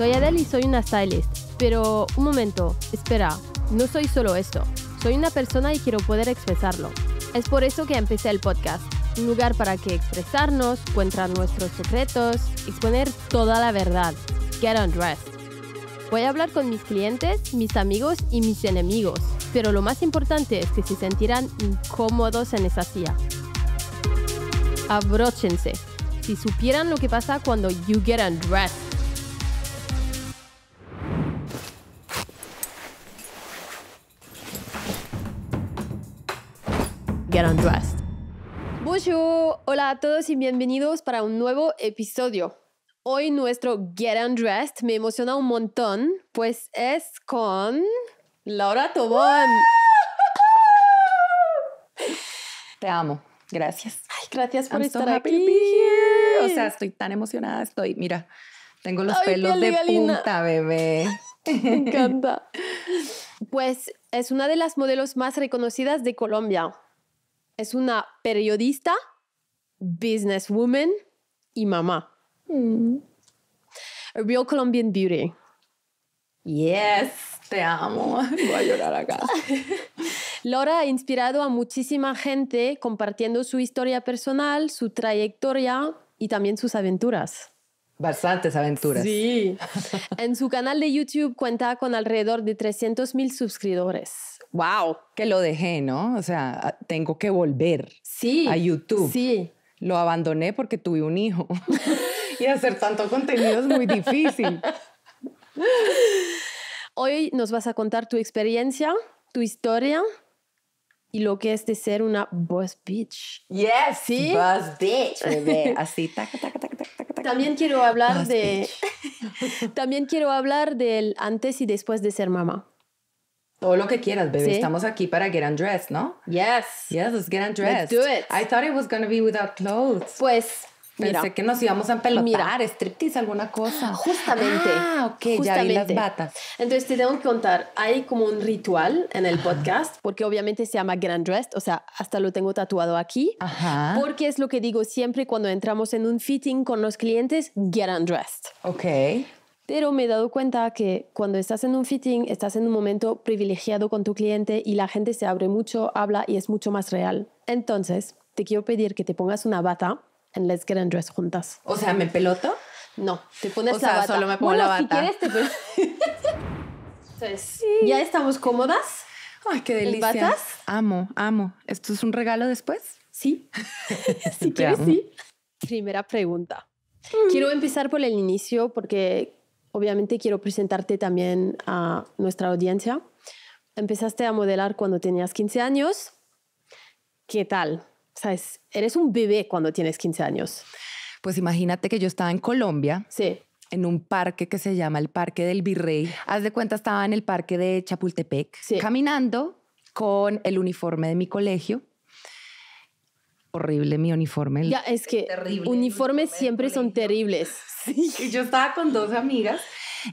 Soy Adele y soy una stylist. Pero un momento, espera, no soy solo eso. Soy una persona y quiero poder expresarlo. Es por eso que empecé el podcast. Un lugar para que expresarnos, contar nuestros secretos, exponer toda la verdad. Get undressed. Voy a hablar con mis clientes, mis amigos y mis enemigos. Pero lo más importante es que se sentirán incómodos en esa silla. Abróchense. Si supieran lo que pasa cuando you get undressed. Get hola a todos y bienvenidos para un nuevo episodio. Hoy nuestro Get Undressed me emociona un montón, pues es con Laura Tobón. Te amo, gracias. Ay, gracias por estar aquí. O sea, estoy tan emocionada, estoy, mira, tengo los pelos de punta, bebé. Me encanta. Pues es una de las modelos más reconocidas de Colombia es una periodista, businesswoman y mamá. A hmm. real Colombian beauty. Yes, te amo. Voy a llorar acá. Laura ha inspirado a muchísima gente compartiendo su historia personal, su trayectoria y también sus aventuras. Bastantes aventuras. Sí. en su canal de YouTube cuenta con alrededor de 300 mil suscriptores. ¡Wow! Que lo dejé, ¿no? O sea, tengo que volver sí, a YouTube. Sí. Lo abandoné porque tuve un hijo. y hacer tanto contenido es muy difícil. Hoy nos vas a contar tu experiencia, tu historia y lo que es de ser una boss bitch. Yes, sí. Boss bitch, Así, taca, taca, tac, tac. También quiero hablar de. también quiero hablar del antes y después de ser mamá. Todo lo que quieras, bebé. Estamos aquí para get undressed, ¿no? Yes. Yes, let's get undressed. Let's do it. I thought it was going to be without clothes. Pues Pensé que nos íbamos a empelotar, mirar striptease, alguna cosa. Justamente. Ah, ok, ya vi las batas. Entonces te tengo que contar, hay como un ritual en el podcast, porque obviamente se llama Get Undressed. o sea, hasta lo tengo tatuado aquí, porque es lo que digo siempre cuando entramos en un fitting con los clientes, Get Undressed. Ok. Pero me he dado cuenta que cuando estás en un fitting, estás en un momento privilegiado con tu cliente y la gente se abre mucho, habla y es mucho más real. Entonces, te quiero pedir que te pongas una bata and let's get undressed juntas. O sea, ¿me peloto? No, te pones o la sea, bata. solo me pongo la bata. si quieres te Entonces, ¿ya estamos cómodas? Ay, qué delicia. Amo, amo. ¿Esto es un regalo después? Sí. si quieres, sí. Primera pregunta. Quiero empezar por el inicio porque obviamente quiero presentarte también a nuestra audiencia. Empezaste a modelar cuando tenías 15 años. ¿Qué tal? sabes, eres un bebé cuando tienes 15 años. Pues imagínate que yo estaba en Colombia. Sí. En un parque que se llama el Parque del Virrey. Haz de cuenta, estaba en el parque de Chapultepec, caminando con el uniforme de mi colegio. Horrible mi uniforme. Ya, es que uniformes siempre son terribles. Sí. Y yo estaba con dos amigas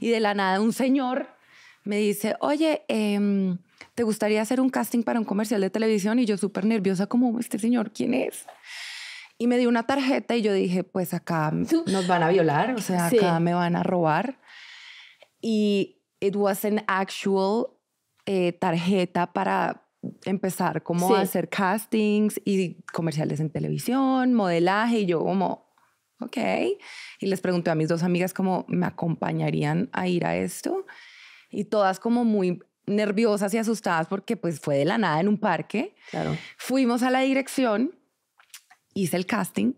y de la nada un señor me dice, oye, em, ¿te gustaría hacer un casting para un comercial de televisión? Y yo súper nerviosa como, este señor, ¿quién es? Y me dio una tarjeta y yo dije, pues acá nos van a violar, o sea, acá me van a robar. Y it was an actual eh, tarjeta para empezar como a hacer castings y comerciales en televisión, modelaje, y yo como, ok. Y les pregunté a mis dos amigas cómo ¿me acompañarían a ir a esto? Y todas como muy nerviosas y asustadas porque pues fue de la nada en un parque. Claro. Fuimos a la dirección, hice el casting.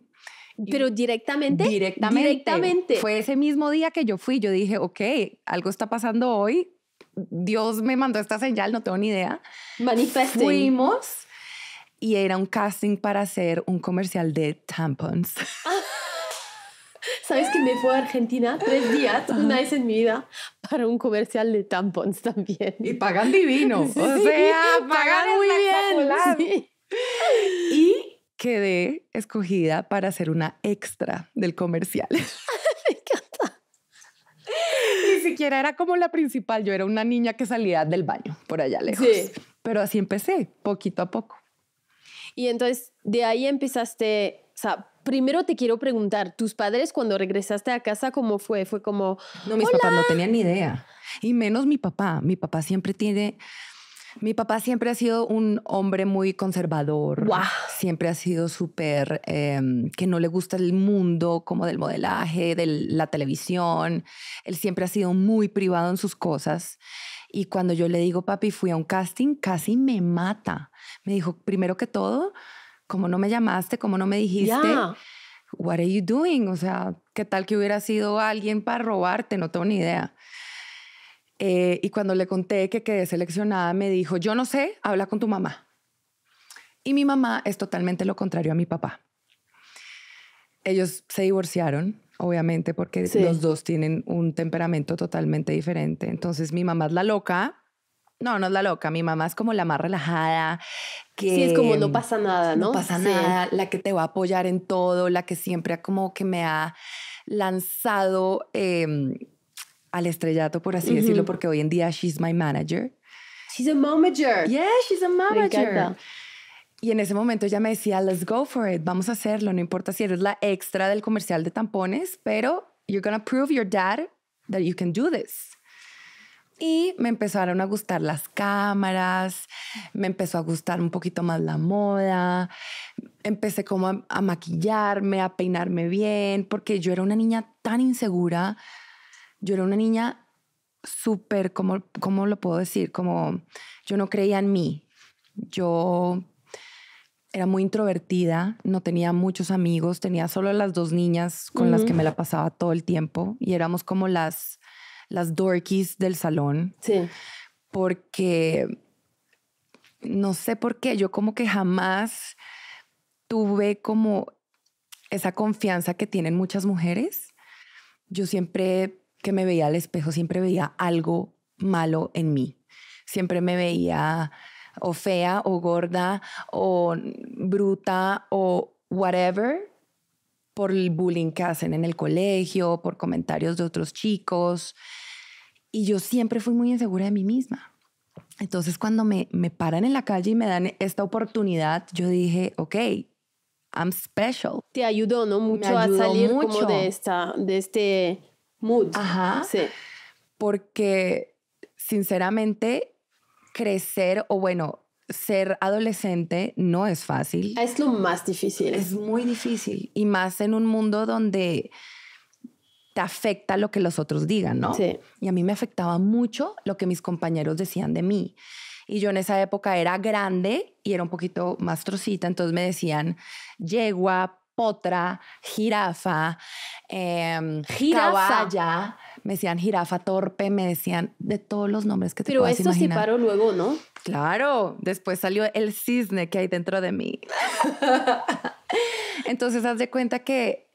Pero directamente, directamente. Directamente. Fue ese mismo día que yo fui. Yo dije, ok, algo está pasando hoy. Dios me mandó esta señal, no tengo ni idea. Manifesté. Fuimos y era un casting para hacer un comercial de tampons. ¿Sabes que me fui a Argentina tres días, una vez en mi vida, para un comercial de tampons también? Y pagan divino. o sea, pagan muy bien. Y quedé escogida para hacer una extra del comercial. me encanta. Ni siquiera era como la principal, yo era una niña que salía del baño, por allá lejos. Pero así empecé, poquito a poco. Y entonces, de ahí empezaste sea, primero te quiero preguntar, tus padres cuando regresaste a casa, ¿cómo fue? Fue como... No, mis Hola. papás no tenían ni idea. Y menos mi papá. Mi papá siempre tiene... Mi papá siempre ha sido un hombre muy conservador. Wow. Siempre ha sido súper em, que no le gusta el mundo como del modelaje, de la televisión. Él siempre ha sido muy privado en sus cosas. Y cuando yo le digo, papi, fui a un casting, casi me mata. Me dijo, primero que todo, como no me llamaste, como no me dijiste, what are you doing? O sea, ¿qué tal que hubiera sido alguien para robarte? No tengo ni idea. Eh, y cuando le conté que quedé seleccionada, me dijo, yo no sé, habla con tu mamá. Y mi mamá es totalmente lo contrario a mi papá. Ellos se divorciaron, obviamente, porque los dos tienen un temperamento totalmente diferente. Entonces mi mamá es la loca no, no es la loca. Mi mamá es como la más relajada. Que, sí, es como no pasa nada, ¿no? No pasa nada. La que te va a apoyar en todo, la que siempre como que me ha lanzado em, al estrellato, por así decirlo, porque hoy en día she's my manager. She's a manager. Yeah, she's a manager. Y en ese momento ella me decía, let's go for it, vamos a hacerlo, no importa si eres la extra del comercial de tampones, pero you're going to prove your dad that you can do this. Y me empezaron a gustar las cámaras, me empezó a gustar un poquito más la moda, empecé como a, maquillarme, a peinarme bien, porque yo era una niña tan insegura, yo era una niña súper, ¿cómo, ¿cómo lo puedo decir? Como yo no creía en mí, yo era muy introvertida, no tenía muchos amigos, tenía solo las dos niñas con las que me la pasaba todo el tiempo y éramos como las las dorkies del salón. Sí. Porque no sé por qué, yo como que jamás tuve como esa confianza que tienen muchas mujeres. Yo siempre que me veía al espejo, siempre veía algo malo en mí. Siempre me veía o fea o gorda o bruta o whatever por el bullying que hacen en el colegio, por comentarios de otros chicos. Y yo siempre fui muy insegura de mí misma. Entonces cuando me, me paran en la calle y me dan esta oportunidad, yo dije, ok, I'm special. Te ayudó, ¿no? Mucho a salir mucho. de, esta, de este mood. Ajá. Sí. Porque, sinceramente, crecer o bueno, ser adolescente no es fácil. Es lo más difícil. Es muy difícil. Y más en un mundo donde te afecta lo que los otros digan, ¿no? Sí. Y a mí me afectaba mucho lo que mis compañeros decían de mí. Y yo en esa época era grande y era un poquito más trocita, entonces me decían yegua, otra jirafa, em, me decían jirafa torpe, me decían de todos los nombres que te Pero esto sí paró luego, ¿no? Claro, después salió el cisne que hay dentro de mí. Entonces, haz de cuenta que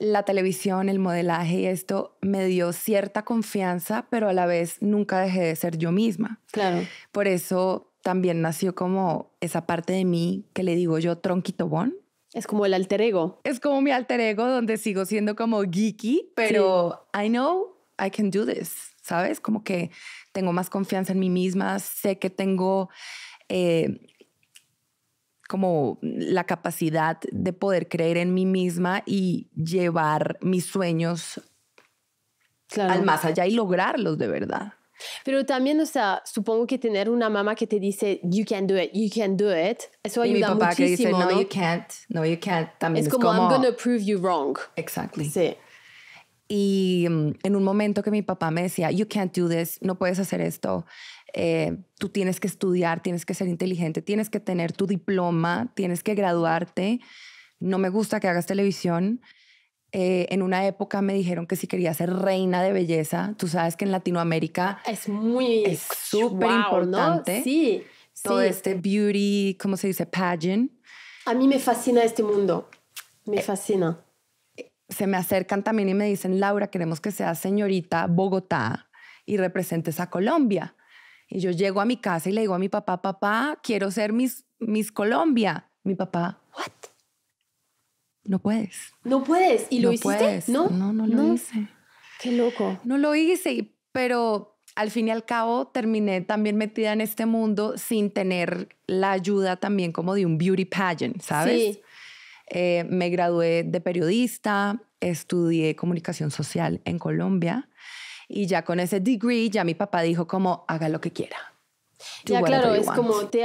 la televisión, el modelaje y esto me dio cierta confianza, pero a la vez nunca dejé de ser yo misma. Claro. Por eso también nació como esa parte de mí que le digo yo tronquito bon es como el alter ego. Es como mi alter ego donde sigo siendo como geeky, pero I know I can do this, ¿sabes? Como que tengo más confianza en mí misma, sé que tengo eh, como la capacidad de poder creer en mí misma y llevar mis sueños al más allá y lograrlos de verdad. Pero también, o sea, supongo que tener una mamá que te dice, you can do it, you can do it, eso ayuda y papá que dice, no, you can't, no, you can't, también es, como, como, I'm gonna prove you wrong. Exactly. Sí. Y mm, en un momento que mi papá me decía, you can't do this, no puedes hacer esto, eh, tú tienes que estudiar, tienes que ser inteligente, tienes que tener tu diploma, tienes que graduarte, no me gusta que hagas televisión. Eh, en una época me dijeron que si quería ser reina de belleza, tú sabes que en Latinoamérica es muy es súper importante. Sí, todo este beauty, ¿cómo se dice? Pageant. A mí me fascina este mundo. Me eh, fascina. se me acercan también y me dicen, Laura, queremos que seas señorita Bogotá y representes a Colombia. Y yo llego a mi casa y le digo a mi papá, papá, quiero ser mis mis Colombia. Mi papá, ¿qué? no puedes. No puedes. ¿Y lo hiciste? No, no, no lo hice. Qué loco. No lo hice, pero al fin y al cabo terminé también metida en este mundo sin tener la ayuda también como de un beauty pageant, ¿sabes? Sí. Eh, me gradué de periodista, estudié comunicación social en Colombia y ya con ese degree ya mi papá dijo como haga lo que quiera. ya claro, es como te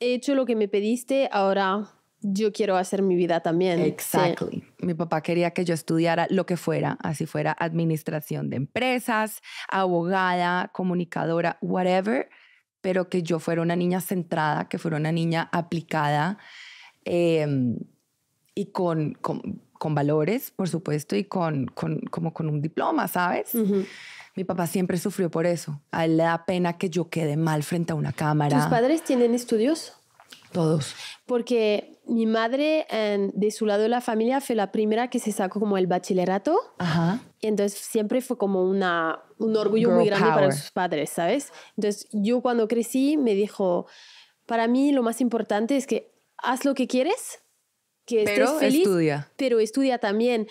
he hecho lo que me pediste, ahora yo quiero hacer mi vida también. Exactly. Mi papá quería que yo estudiara lo que fuera, así fuera administración de empresas, abogada, comunicadora, whatever, pero que yo fuera una niña centrada, que fuera una niña aplicada em, y con, con, valores, por supuesto, y con, como con un diploma, ¿sabes? Mi papá siempre sufrió por eso. A él le da pena que yo quede mal frente a una cámara. ¿Tus padres tienen estudios? Todos. Porque mi madre, em, de su lado de la familia, fue la primera que se sacó como el bachillerato. Ajá. Y entonces siempre fue como una, un orgullo muy grande para sus padres, ¿sabes? Entonces yo cuando crecí me dijo, para mí lo más importante es que haz lo que quieres, que estés feliz, estudia. pero estudia también.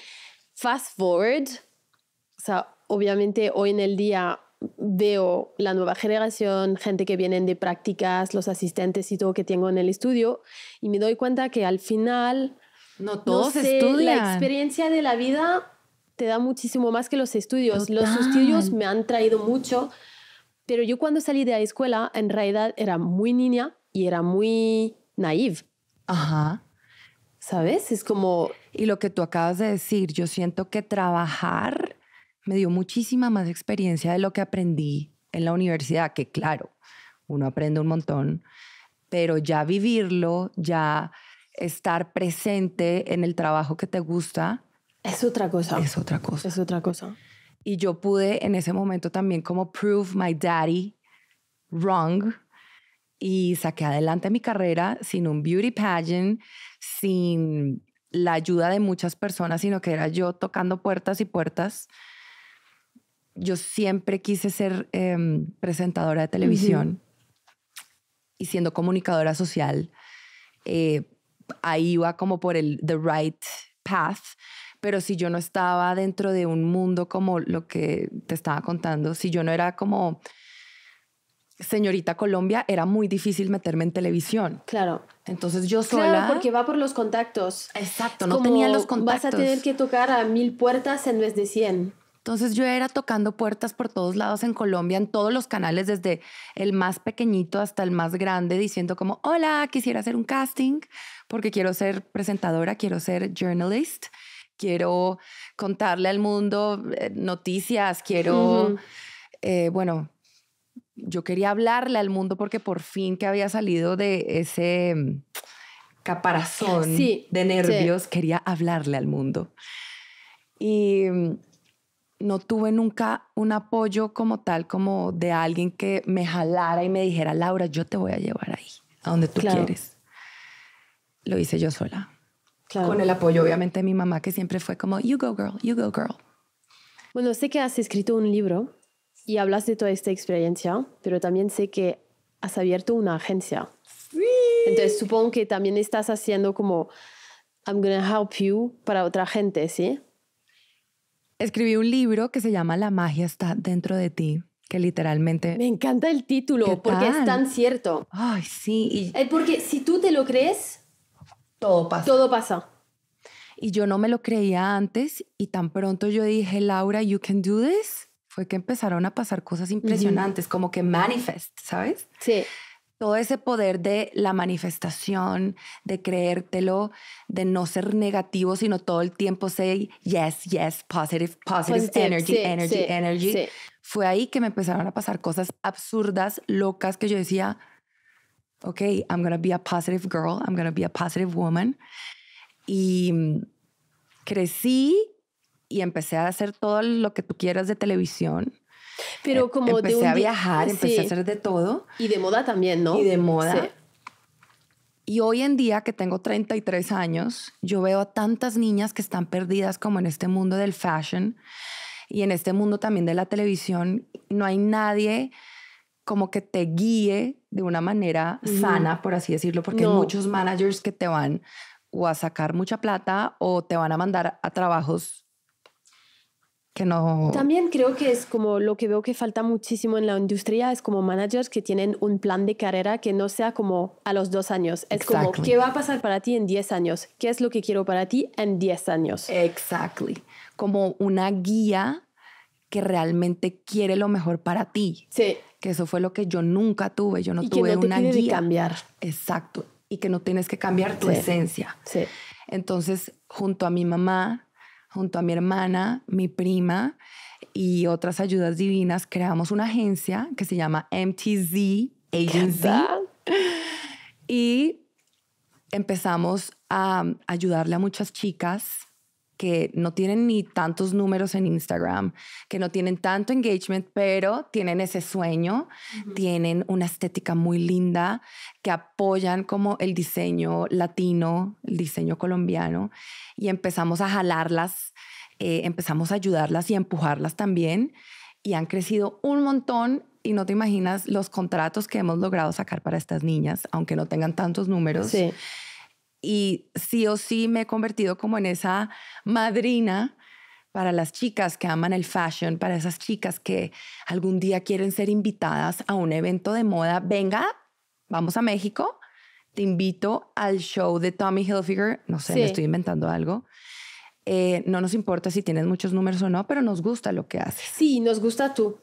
Fast forward, o sea, obviamente hoy en el día veo la nueva generación, gente que vienen de prácticas, los asistentes y todo que tengo en el estudio, y me doy cuenta que al final... No todos no La experiencia de la vida te da muchísimo más que los estudios. Los estudios me han traído mucho, pero yo cuando salí de la escuela, en realidad era muy niña y era muy naive. Ajá. ¿Sabes? Es como... Y lo que tú acabas de decir, yo siento que trabajar me dio muchísima más experiencia de lo que aprendí en la universidad, que claro, uno aprende un montón, pero ya vivirlo, ya estar presente en el trabajo que te gusta. Es otra cosa. Es otra cosa. Es otra cosa. Y yo pude en ese momento también como prove my daddy wrong y saqué adelante mi carrera sin un beauty pageant, sin la ayuda de muchas personas, sino que era yo tocando puertas y puertas yo siempre quise ser em, presentadora de televisión y siendo comunicadora social, eh, ahí iba como por el the right path, pero si yo no estaba dentro de un mundo como lo que te estaba contando, si yo no era como señorita Colombia, era muy difícil meterme en televisión. Claro. Entonces yo sola. Claro, porque va por los contactos. Exacto, no tenía los contactos. Vas a tener que tocar a mil puertas en vez de cien. Entonces yo era tocando puertas por todos lados en Colombia, en todos los canales, desde el más pequeñito hasta el más grande, diciendo como, hola, quisiera hacer un casting porque quiero ser presentadora, quiero ser journalist, quiero contarle al mundo eh, noticias, quiero, eh, bueno, yo quería hablarle al mundo porque por fin que había salido de ese mm, caparazón de nervios, quería hablarle al mundo. Y mm, no tuve nunca un apoyo como tal, como de alguien que me jalara y me dijera, Laura, yo te voy a llevar ahí, a donde tú quieres. Lo hice yo sola. Con el apoyo, obviamente, de mi mamá, que siempre fue como, you go girl, you go girl. Bueno, sé que has escrito un libro y hablas de toda esta experiencia, pero también sé que has abierto una agencia. Entonces, supongo que también estás haciendo como, I'm going to help you para otra gente, ¿sí? escribí un libro que se llama La magia está dentro de ti, que literalmente... Me encanta el título porque es tan cierto. Ay, sí. Y... Eh, porque si tú te lo crees, todo pasa. Todo pasa. Y yo no me lo creía antes y tan pronto yo dije, Laura, you can do this, fue que empezaron a pasar cosas impresionantes, como que manifest, ¿sabes? Sí todo ese poder de la manifestación, de creértelo, de no ser negativo, sino todo el tiempo ser yes, yes, positive, positive, energy, energy, energy. Fue ahí que me empezaron a pasar cosas absurdas, locas, que yo decía, ok, I'm going to be a positive girl, I'm going to be a positive woman. Y mm, crecí y empecé a hacer todo lo que tú quieras de televisión pero eh, como de un a viajar, empecé a hacer de todo. Y de moda también, ¿no? Y de moda. Y hoy en día que tengo 33 años, yo veo a tantas niñas que están perdidas como en este mundo del fashion y en este mundo también de la televisión. No hay nadie como que te guíe de una manera sana, por así decirlo, porque hay muchos managers que te van o a sacar mucha plata o te van a mandar a trabajos que no... También creo que es como lo que veo que falta muchísimo en la industria, es como managers que tienen un plan de carrera que no sea como a los dos años. Es como, ¿qué va a pasar para ti en 10 años? ¿Qué es lo que quiero para ti en 10 años? Exactly. Como una guía que realmente quiere lo mejor para ti. Sí. Que eso fue lo que yo nunca tuve. Yo no y tuve que no una guía. cambiar. Exacto. Y que no tienes que cambiar tu esencia. Sí. Entonces, junto a mi mamá, junto a mi hermana, mi prima y otras ayudas divinas, creamos una agencia que se llama MTZ Agency. Y empezamos a ayudarle a muchas chicas que no tienen ni tantos números en Instagram, que no tienen tanto engagement, pero tienen ese sueño, tienen una estética muy linda, que apoyan como el diseño latino, el diseño colombiano, y empezamos a jalarlas, eh, empezamos a ayudarlas y empujarlas también, y han crecido un montón. Y no te imaginas los contratos que hemos logrado sacar para estas niñas, aunque no tengan tantos números. Sí y sí o sí me he convertido como en esa madrina para las chicas que aman el fashion, para esas chicas que algún día quieren ser invitadas a un evento de moda. Venga, vamos a México, te invito al show de Tommy Hilfiger, no sé, me estoy inventando algo. Eh, no nos importa si tienes muchos números o no, pero nos gusta lo que haces. Sí, nos gusta tú.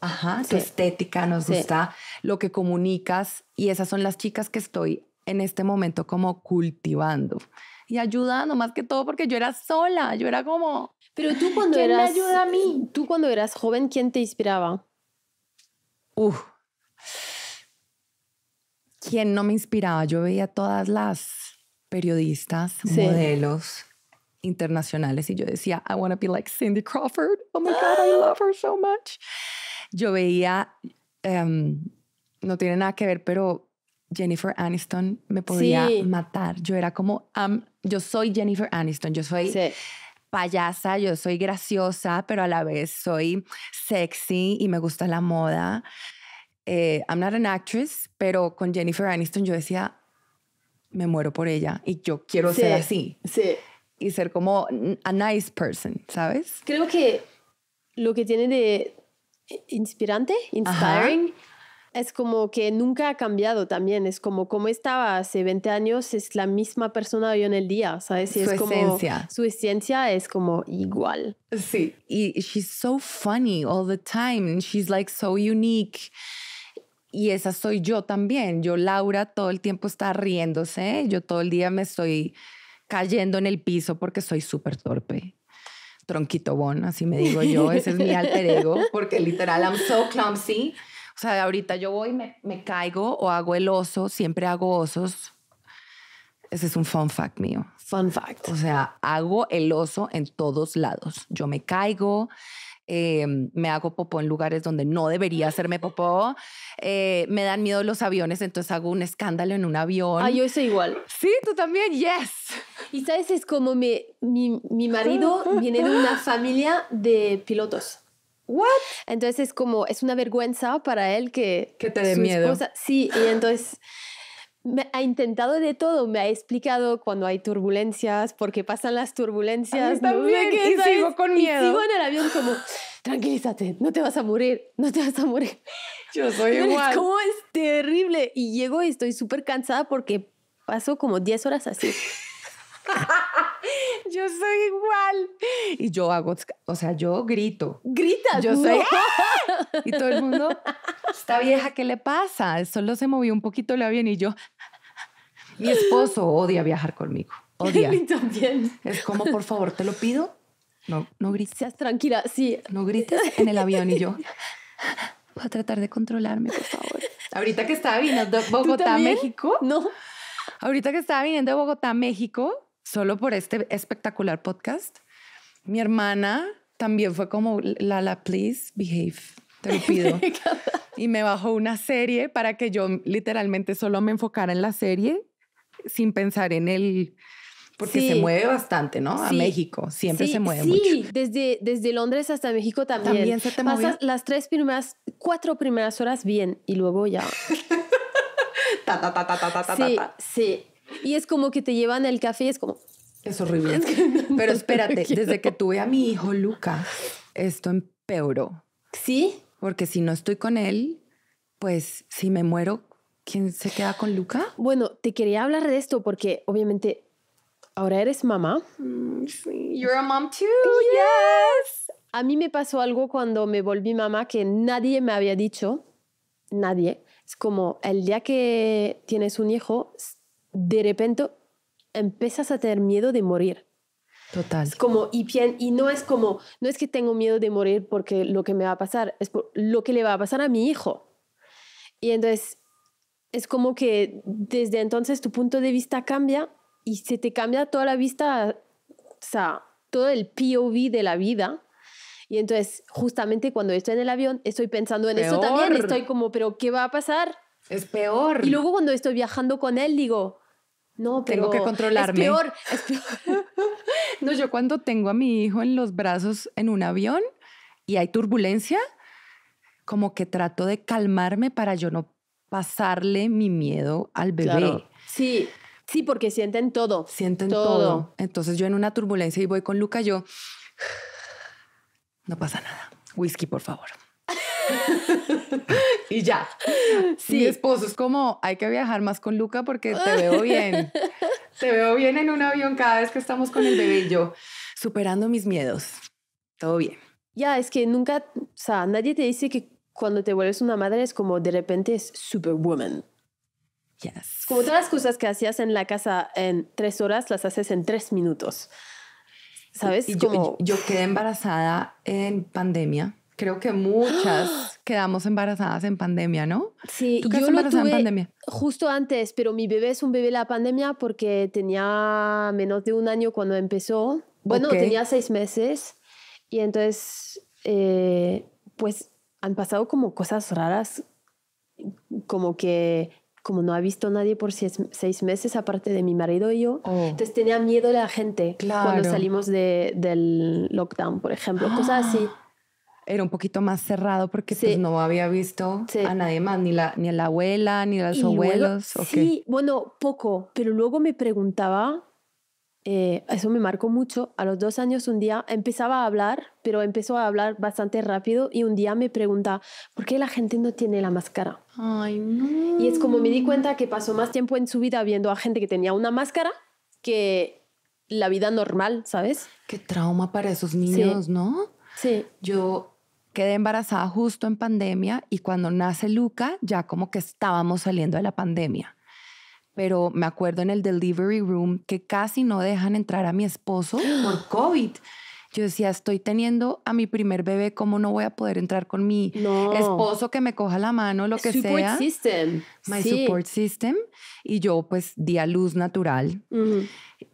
Ajá, tu estética, nos gusta lo que comunicas y esas son las chicas que estoy en este momento como cultivando y ayudando más que todo porque yo era sola, yo era como... Pero tú cuando ¿quién eras... Me ayuda a mí? Tú cuando eras joven, ¿quién te inspiraba? Uf. ¿Quién no me inspiraba? Yo veía todas las periodistas, modelos internacionales y yo decía, I want to be like Cindy Crawford. Oh my God, I ah. love her so much. Yo veía, em, no tiene nada que ver, pero Jennifer Aniston me podía matar. Yo era como, yo soy Jennifer Aniston, yo soy payasa, yo soy graciosa, pero a la vez soy sexy y me gusta la moda. Eh, I'm not an actress, pero con Jennifer Aniston yo decía, me muero por ella y yo quiero ser así. Sí. Y ser como a nice person, ¿sabes? Creo que lo que tiene de inspirante, inspiring, es como que nunca ha cambiado también, es como como estaba hace 20 años, es la misma persona hoy en el día, ¿sabes? su es como, esencia. Su esencia es como igual. Sí, y she's so funny all the time, she's like so unique. Y esa soy yo también, yo Laura todo el tiempo está riéndose, yo todo el día me estoy cayendo en el piso porque soy súper torpe tronquito bon, así me digo yo, ese es mi alter ego, porque literal, I'm so clumsy. O sea, ahorita yo voy, me, me caigo o hago el oso, siempre hago osos. Ese es un fun fact mío. Fun fact. O sea, hago el oso en todos lados. Yo me caigo, eh, me hago popó en lugares donde no debería hacerme popó, eh, me dan miedo los aviones, entonces hago un escándalo en un avión. Ah, yo hice igual. Sí, tú también, yes. Y sabes, es como mi, mi, mi marido viene de una familia de pilotos. ¿What? Entonces es como, es una vergüenza para él que... Que te dé miedo. sí, y entonces me ha intentado de todo, me ha explicado cuando hay turbulencias, porque pasan las turbulencias. y sigo con miedo. Y sigo en el avión como, tranquilízate, no te vas a morir, no te vas a morir. Yo soy igual. Es como es terrible. Y llego y estoy súper cansada porque paso como 10 horas así. yo soy igual. Y yo hago, o sea, yo grito. Grita. Yo soy. Y todo el mundo, esta vieja, ¿qué le pasa? Solo se movió un poquito el avión y yo. Mi esposo odia viajar conmigo. Odia. también. Es como, por favor, te lo pido. No, no grites. Seas tranquila, sí. No grites en el avión y yo. Voy a tratar de controlarme, por favor. Ahorita que estaba viniendo de Bogotá, México. No. Ahorita que estaba viniendo de Bogotá, México, solo por este espectacular podcast. Mi hermana también fue como, Lala, please behave, te lo pido. y me bajó una serie para que yo literalmente solo me enfocara en la serie sin pensar en el... Porque se mueve bastante, ¿no? A México, siempre se mueve mucho. Sí, desde, desde Londres hasta México también. También se te Pasas las tres primeras, cuatro primeras horas bien y luego ya... ta, ta, ta, ta, ta, ta, sí, ta. sí. Y es como que te llevan el café y es como... Es horrible. Pero espérate, desde que tuve a mi hijo Luca, esto empeoró. ¿Sí? Porque si no estoy con él, pues si me muero, ¿quién se queda con Luca? Bueno, te quería hablar de esto porque obviamente ahora eres mamá. Mm, You're a mom too, yes. A mí me pasó algo cuando me volví mamá que nadie me había dicho, nadie. Es como el día que tienes un hijo, de repente empiezas a tener miedo de morir. Total. como, y, bien, y no es como, no es que tengo miedo de morir porque lo que me va a pasar, es por lo que le va a pasar a mi hijo. Y entonces es como que desde entonces tu punto de vista cambia y se te cambia toda la vista, o sea, todo el POV de la vida. Y entonces, justamente cuando estoy en el avión, estoy pensando en eso también. Estoy como, ¿pero qué va a pasar? Es peor. Y luego cuando estoy viajando con él, digo, no, tengo que controlarme. Es peor, no, yo cuando tengo a mi hijo en los brazos en un avión y hay turbulencia, como que trato de calmarme para yo no pasarle mi miedo al bebé. Sí, sí, porque sienten todo. Sienten todo. todo. Entonces yo en una turbulencia y voy con Luca, yo no pasa nada. Whisky, por favor. y ya. Sí. Mi esposo es como, hay que viajar más con Luca porque te veo bien. te veo bien en un avión cada vez que estamos con el bebé y yo, superando mis miedos. Todo bien. Ya, es que nunca, o sea, nadie te dice que cuando te vuelves una madre es como de repente es superwoman. Yes. Como todas las cosas que hacías en la casa en tres horas, las haces en tres minutos. ¿Sabes? yo, quedé embarazada en pandemia creo que muchas quedamos embarazadas en pandemia, ¿no? Sí, ¿Tú yo lo tuve en pandemia? justo antes, pero mi bebé es un bebé de la pandemia porque tenía menos de un año cuando empezó. Bueno, tenía seis meses y entonces, eh, pues han pasado como cosas raras, como que como no ha visto nadie por seis, meses, aparte de mi marido y yo, oh. entonces tenía miedo la gente claro. cuando salimos de, del lockdown, por ejemplo, cosas así era un poquito más cerrado porque pues, no había visto a nadie más, ni la, ni a la abuela, ni a los abuelos. Sí, bueno, poco, pero luego me preguntaba, eh, eso me marcó mucho, a los dos años un día empezaba a hablar, pero empezó a hablar bastante rápido y un día me pregunta, ¿por qué la gente no tiene la máscara? Ay, no. Y es como me di cuenta que pasó más tiempo en su vida viendo a gente que tenía una máscara que la vida normal, ¿sabes? Qué trauma para esos niños, ¿no? Sí. Yo quedé embarazada justo en pandemia y cuando nace Luca ya como que estábamos saliendo de la pandemia. Pero me acuerdo en el delivery room que casi no dejan entrar a mi esposo por COVID. Yo decía, estoy teniendo a mi primer bebé, ¿cómo no voy a poder entrar con mi esposo que me coja la mano, lo que support sea? System. My support system. Y yo pues di a luz natural.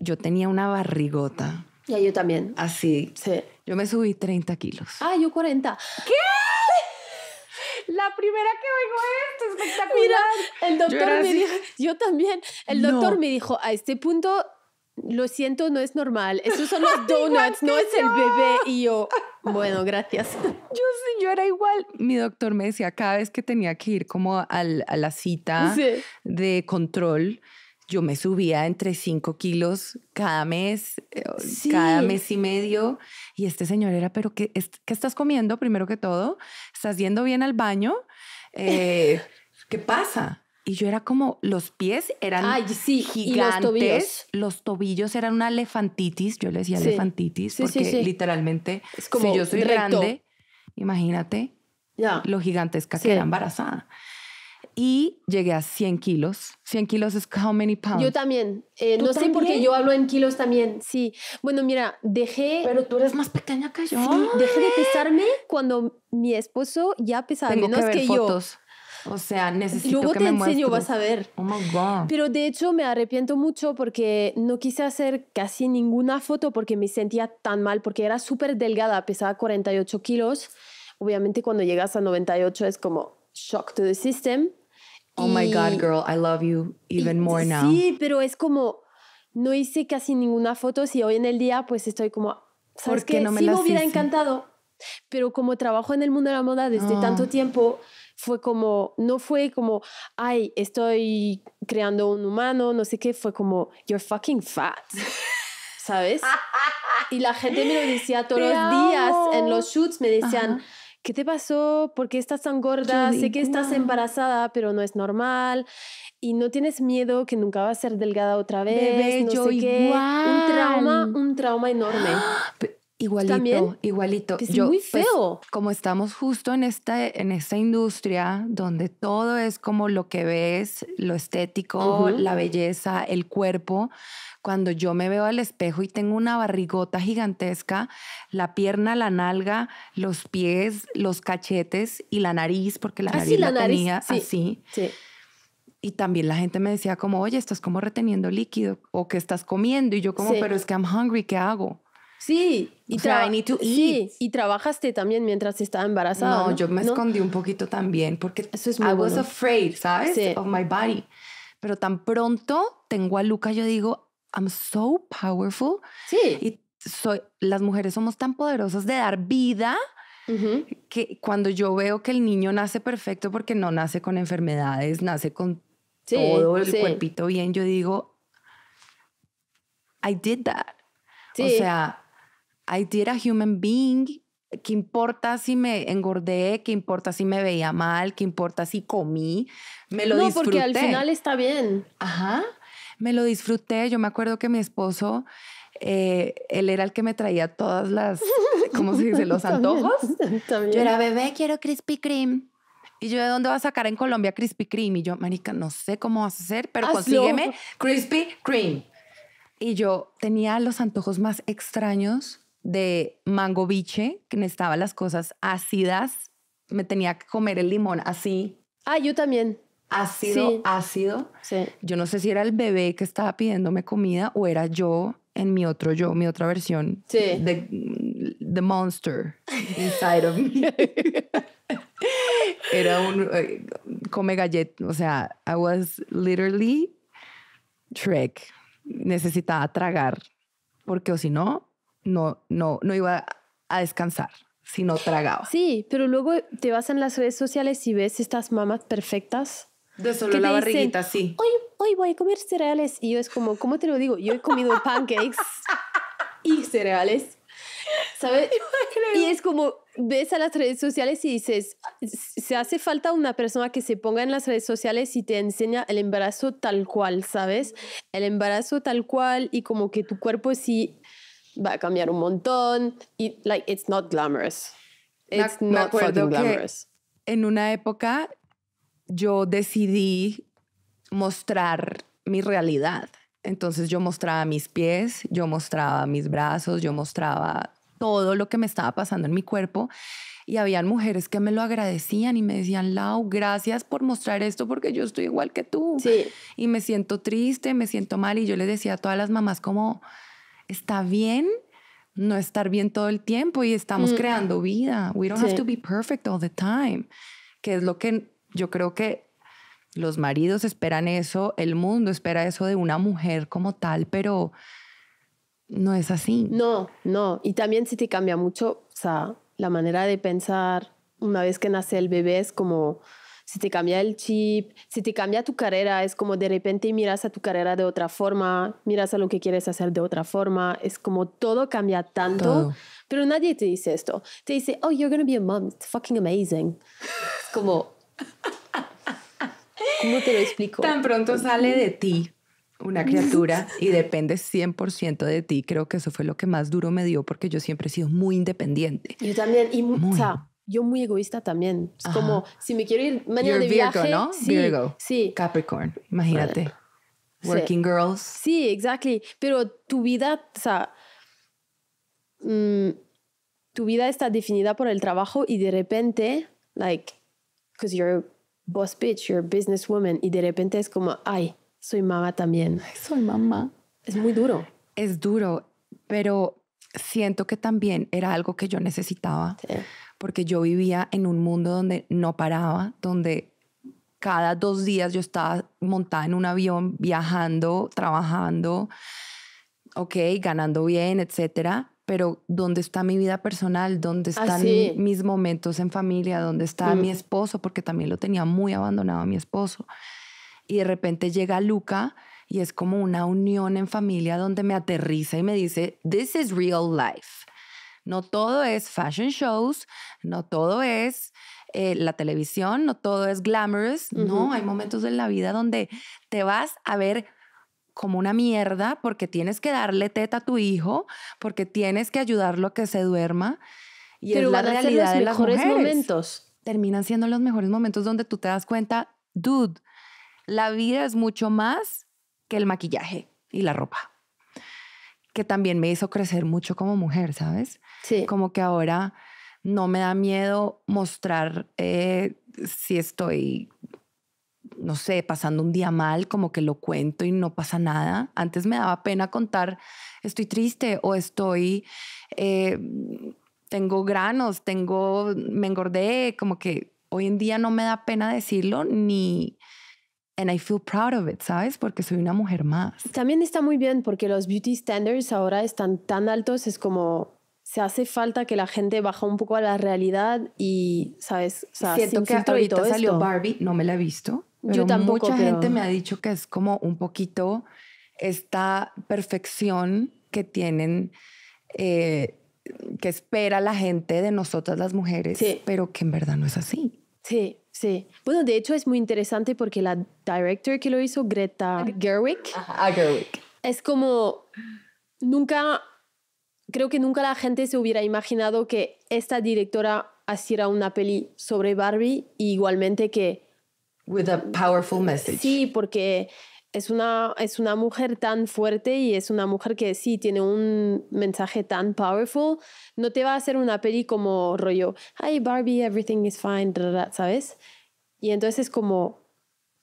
Yo tenía una barrigota. Y yo también. Así. Sí. Yo me subí 30 kilos. Ah, yo 40. ¿Qué? La primera que oigo esto, espectacular. Mira, el doctor me dijo, yo también, el doctor me dijo, a este punto, lo siento, no es normal, esos son los donuts, no es el bebé. Y yo, bueno, gracias. Yo sí, yo era igual. Mi doctor me decía, cada vez que tenía que ir como a la cita de control, yo me subía entre 5 kilos cada mes, eh, cada mes y medio. Y este señor era, pero qué, ¿qué, estás comiendo primero que todo? ¿Estás yendo bien al baño? Eh, ¿Qué pasa? Y yo era como, los pies eran Ay, sí. gigantes. Los tobillos? eran una elefantitis. Yo le decía elefantitis porque literalmente, es como si yo soy grande, imagínate ya lo gigantesca que era embarazada y llegué a 100 kilos. 100 kilos es how many pounds. Yo también. Eh, no sé por qué yo hablo en kilos también. Sí. Bueno, mira, dejé. Pero tú eres más pequeña que yo. dejé de pesarme cuando mi esposo ya pesaba menos que, que fotos. yo. O sea, necesito Luego que te enseño, vas a ver. Oh my God. Pero de hecho me arrepiento mucho porque no quise hacer casi ninguna foto porque me sentía tan mal, porque era súper delgada, pesaba 48 kilos. Obviamente cuando llegas a 98 es como shock to the system. Oh my God, girl, I love you even more now. Sí, pero es como, no hice casi ninguna foto. Si hoy en el día, pues estoy como, ¿sabes qué? No me sí, me hubiera encantado. Pero como trabajo en el mundo de la moda desde ah. tanto tiempo, fue como, no fue como, ay, estoy creando un humano, no sé qué, fue como, you're fucking fat. ¿Sabes? y la gente me lo decía todos los días en los shoots, me decían. ¿qué te pasó? ¿Por qué estás tan gorda? sé que estás embarazada, pero no es normal. Y no tienes miedo que nunca vas a ser delgada otra vez. Bebé, yo sé Un trauma, un trauma enorme. Igualito, igualito. Es Yo, muy pues, feo. como estamos justo en esta, en esta industria donde todo es como lo que ves, lo estético, la belleza, el cuerpo, cuando yo me veo al espejo y tengo una barrigota gigantesca, la pierna, la nalga, los pies, los cachetes y la nariz, porque la ah, nariz la, la nariz, tenía así. Sí. Y también la gente me decía como, oye, estás como reteniendo líquido o que estás comiendo. Y yo como, pero es que I'm hungry, ¿qué hago? Sí, y, y trabajaste también mientras estaba embarazada. No, yo me escondí un poquito también porque Eso es muy I was afraid, ¿sabes? Of my body. Pero tan pronto tengo a Luca, yo digo, I'm so powerful. Sí. Y soy, las mujeres somos tan poderosas de dar vida. que cuando yo veo que el niño nace perfecto porque no nace con enfermedades, nace con todo el cuerpito bien, yo digo, I did that. Sí. O sea, I did a human being. ¿Qué importa si me engordé? ¿Qué importa si me veía mal? ¿Qué importa si comí? Me lo disfruté. No, porque al final está bien. Ajá. Me lo disfruté. Yo me acuerdo que mi esposo, eh, él era el que me traía todas las, ¿cómo se dice? Los antojos. Yo era bebé, quiero Krispy Kreme. Y yo, ¿de dónde vas a sacar en Colombia Krispy Kreme? Y yo, marica, no sé cómo vas a hacer, pero consígueme Krispy Kreme. Y yo tenía los antojos más extraños de mango biche, que necesitaba las cosas ácidas. Me tenía que comer el limón así. Ah, yo también. Ácido, ácido. Sí. Yo no sé si era el bebé que estaba pidiéndome comida o era yo en mi otro yo, mi otra versión. Sí. Mm, the, monster inside of me. era un eh, come gallet, o sea, I was literally Trek. Necesitaba tragar porque o si no no, no, no iba a descansar sino tragado tragaba. Sí, pero luego te vas en las redes sociales y ves estas mamas perfectas. De solo la barriguita, sí. Hoy, hoy voy a comer cereales. Y yo es como, ¿cómo te lo digo? Yo he comido pancakes y cereales. ¿Sabes? Y es como, ves a las redes sociales y dices, se hace falta una persona que se ponga en las redes sociales y te enseña el embarazo tal cual, ¿sabes? El embarazo tal cual y como que tu cuerpo sí va a cambiar un montón. Y, like, it's not glamorous. It's not fucking glamorous. En una época yo decidí mostrar mi realidad. Entonces yo mostraba mis pies, yo mostraba mis brazos, yo mostraba todo lo que me estaba pasando en mi cuerpo. Y habían mujeres que me lo agradecían y me decían, Lau, gracias por mostrar esto porque yo estoy igual que tú. Sí. Y me siento triste, me siento mal. Y yo les decía a todas las mamás como, está bien no estar bien todo el tiempo y estamos mm. creando vida. We don't have to be perfect all the time, que es lo que yo creo que los maridos esperan eso, el mundo espera eso de una mujer como tal, pero no es así. No, no. Y también si te cambia mucho, o sea, la manera de pensar una vez que nace el bebé es como si te cambia el chip, si te cambia tu carrera, es como de repente miras a tu carrera de otra forma, miras a lo que quieres hacer de otra forma, es como todo cambia tanto, pero nadie te dice esto. Te dice, oh, you're going to be a mom, it's fucking amazing. Es como... ¿Cómo te lo explico? Tan pronto sale de ti una criatura y depende 100% de ti. Creo que eso fue lo que más duro me dio porque yo siempre he sido muy independiente. Yo también, y O sea, yo muy egoísta también. Es como, si me quiero ir mañana de viaje... ¿no? Sí, Virgo. sí. Capricorn, imagínate. Working girls. Sí, exactly. Pero tu vida, o sea, mm, tu vida está definida por el trabajo y de repente, like, because you're boss bitch, you're businesswoman, y de repente es como, ay, soy mamá también. soy mamá. Es muy duro. Es duro, pero siento que también era algo que yo necesitaba. Sí porque yo vivía en un mundo donde no paraba, donde cada dos días yo estaba montada en un avión, viajando, trabajando, ok, ganando bien, etcétera, pero ¿dónde está mi vida personal? ¿Dónde ah, están mis momentos en familia? ¿Dónde está mm. mi esposo? Porque también lo tenía muy abandonado a mi esposo. Y de repente llega Luca y es como una unión en familia donde me aterriza y me dice, this is real life. No todo es fashion shows, no todo es eh, la televisión, no todo es glamorous, no, hay momentos en la vida donde te vas a ver como una mierda porque tienes que darle teta a tu hijo, porque tienes que ayudarlo a que se duerma. Y Pero la realidad de los mejores momentos. Terminan siendo los mejores momentos donde tú te das cuenta, dude, la vida es mucho más que el maquillaje y la ropa que también me hizo crecer mucho como mujer, ¿sabes? Sí. Como que ahora no me da miedo mostrar eh, si estoy, no sé, pasando un día mal, como que lo cuento y no pasa nada. Antes me daba pena contar, estoy triste o estoy, eh, tengo granos, tengo, me engordé, como que hoy en día no me da pena decirlo ni y me siento orgullosa de it, ¿sabes? Porque soy una mujer más. También está muy bien porque los beauty standards ahora están tan altos, es como se hace falta que la gente baja un poco a la realidad y, ¿sabes? Siento que ahorita salió Barbie, no me la he visto. Yo tampoco. Mucha gente me ha dicho que es como un poquito esta perfección que tienen, eh, que espera la gente de nosotras las mujeres, pero que en verdad no es así. Sí, sí. Bueno, de hecho es muy interesante porque la director que lo hizo, Greta Gerwig, ah, Gerwig. es como nunca, creo que nunca la gente se hubiera imaginado que esta directora hiciera una peli sobre Barbie y igualmente que... With a powerful message. Sí, porque es una, es una mujer tan fuerte y es una mujer que sí tiene un mensaje tan powerful, no te va a hacer una peli como rollo, hi Barbie, everything is fine, ¿sabes? Y entonces es como,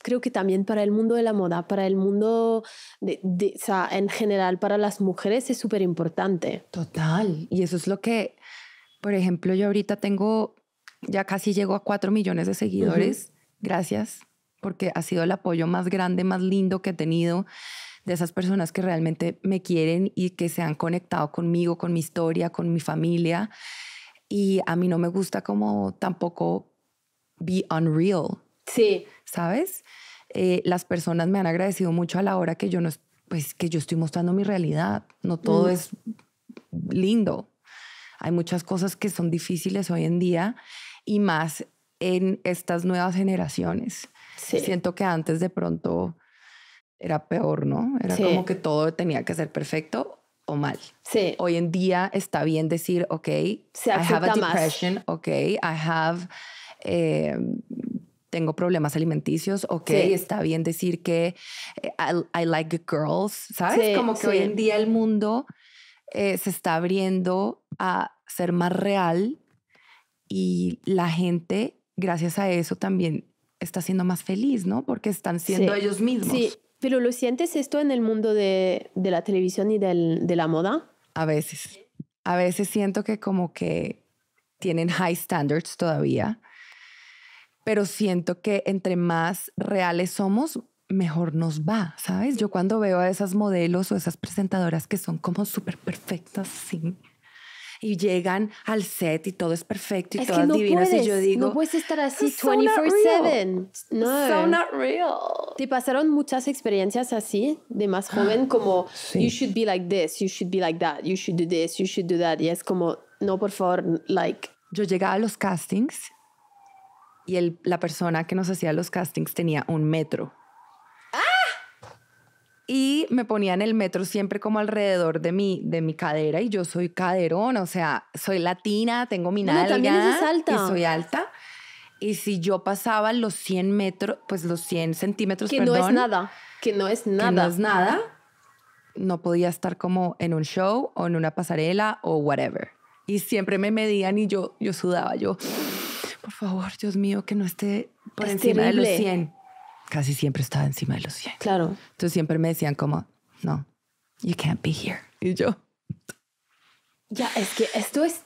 creo que también para el mundo de la moda, para el mundo, de, de, o sea, en general, para las mujeres es súper importante. Total. Y eso es lo que, por ejemplo, yo ahorita tengo, ya casi llego a cuatro millones de seguidores. Gracias porque ha sido el apoyo más grande, más lindo que he tenido de esas personas que realmente me quieren y que se han conectado conmigo, con mi historia, con mi familia. Y a mí no me gusta como tampoco be unreal. Sí. ¿Sabes? Eh, las personas me han agradecido mucho a la hora que yo no, pues que yo estoy mostrando mi realidad. No todo mm. es lindo. Hay muchas cosas que son difíciles hoy en día y más en estas nuevas generaciones. Siento que antes de pronto era peor, ¿no? Era como que todo tenía que ser perfecto o mal. Sí. Hoy en día está bien decir, ok, I have depression, ok, I have, eh, tengo problemas alimenticios, ok, está bien decir que eh, I, like girls, ¿sabes? como que hoy en día el mundo eh, se está abriendo a ser más real y la gente, gracias a eso, también está siendo más feliz, ¿no? Porque están siendo ellos mismos. Sí, pero ¿lo sientes esto en el mundo de, la televisión y de la moda? A veces. A veces siento que como que tienen high standards todavía, pero siento que entre más reales somos, mejor nos va, ¿sabes? Yo cuando veo a esas modelos o esas presentadoras que son como súper perfectas, sí, y llegan al set y todo es perfecto y es todas no puedes, y yo digo, no puedes estar así 24/7. no. So real. Te pasaron muchas experiencias así de más joven como you should be like this, you should be like that, you should do this, you should do that y es como no, por favor, like yo llegaba a los castings y el, la persona que nos hacía los castings tenía un metro y me ponían el metro siempre como alrededor de mi, de mi cadera y yo soy caderón, o sea, soy latina, tengo mi bueno, alta. y soy alta. Y si yo pasaba los 100 metros, pues los 100 centímetros, que no es nada, que no es nada. no es nada, no podía estar como en un show o en una pasarela o whatever. Y siempre me medían y yo, yo sudaba, yo, por favor, Dios mío, que no esté por encima de los 100 casi siempre estaba encima de los 100. Claro. Entonces siempre me decían como, no, you can't be here. Y yo. Ya, es que esto es...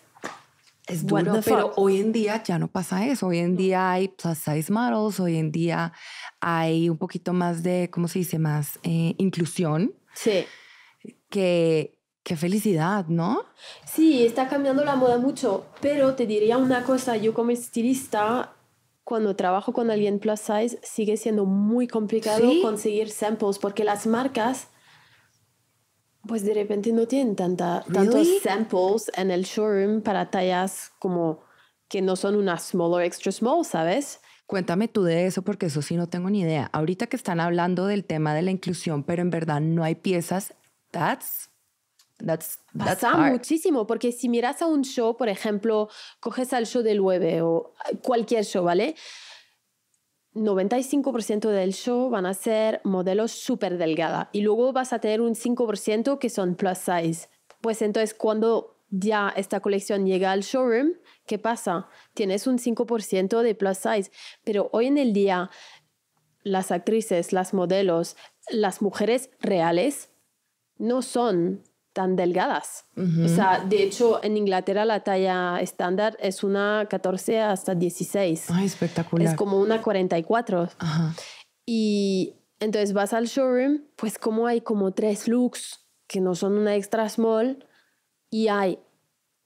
Es duro, bueno, pero hoy en día ya no pasa eso. Hoy en día hay plus size models, hoy en día hay un poquito más de, ¿cómo se dice? Más eh, inclusión. Sí. Que, qué felicidad, ¿no? Sí, está cambiando la moda mucho, pero te diría una cosa, yo como estilista cuando trabajo con alguien plus size, sigue siendo muy complicado conseguir samples porque las marcas, pues de repente no tienen tanta, tantos samples en el showroom para tallas como que no son una small o extra small, ¿sabes? Cuéntame tú de eso porque eso sí no tengo ni idea. Ahorita que están hablando del tema de la inclusión, pero en verdad no hay piezas that's That's, that's Pasa muchísimo, porque si miras a un show, por ejemplo, coges al show del 9 o eh, cualquier show, ¿vale? 95% del show van a ser modelos súper delgada y luego vas a tener un 5% que son plus size. Pues entonces cuando ya esta colección llega al showroom, ¿qué pasa? Tienes un 5% de plus size, pero hoy en el día las actrices, las modelos, las mujeres reales no son tan delgadas. O sea, de hecho, en Inglaterra la talla estándar es una 14 hasta 16. Ay, espectacular. Es como una 44. Ajá. Y entonces vas al showroom, pues como hay como tres looks que no son una extra small y hay